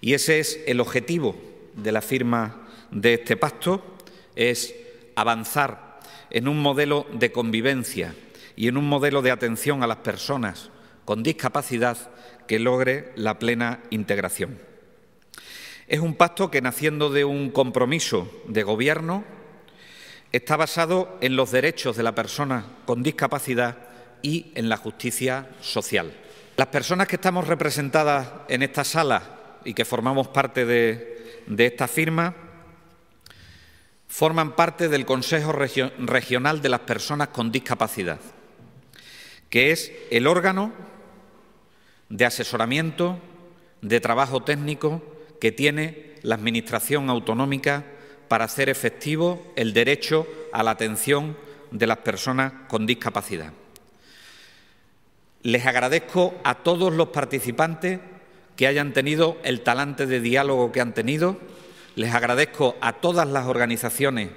Y ese es el objetivo de la firma de este pacto, es avanzar en un modelo de convivencia y en un modelo de atención a las personas con discapacidad que logre la plena integración. Es un pacto que, naciendo de un compromiso de gobierno, está basado en los derechos de la persona con discapacidad y en la justicia social. Las personas que estamos representadas en esta sala y que formamos parte de, esta firma forman parte del Consejo Regional de las Personas con Discapacidad, que es el órgano de asesoramiento, de trabajo técnico que tiene la Administración Autonómica para hacer efectivo el derecho a la atención de las personas con discapacidad. Les agradezco a todos los participantes que hayan tenido el talante de diálogo que han tenido. Les agradezco a todas las organizaciones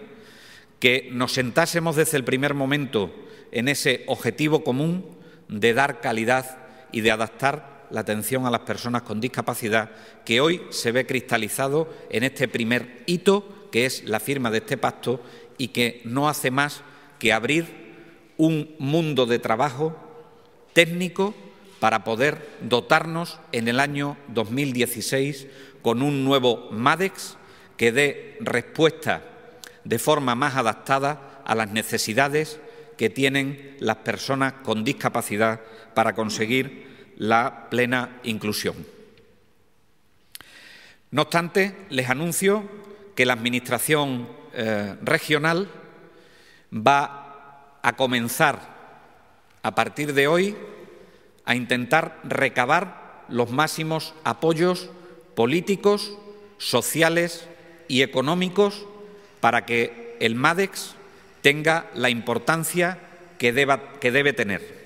que nos sentásemos desde el primer momento en ese objetivo común de dar calidad y de adaptar la atención a las personas con discapacidad, que hoy se ve cristalizado en este primer hito, que es la firma de este pacto, y que no hace más que abrir un mundo de trabajo técnico para poder dotarnos en el año 2016 con un nuevo MADEX que dé respuesta de forma más adaptada a las necesidades que tienen las personas con discapacidad para conseguir la plena inclusión. No obstante, les anuncio que la Administración eh, regional va a comenzar a partir de hoy a intentar recabar los máximos apoyos políticos, sociales y económicos para que el MADEX tenga la importancia que, debe tener.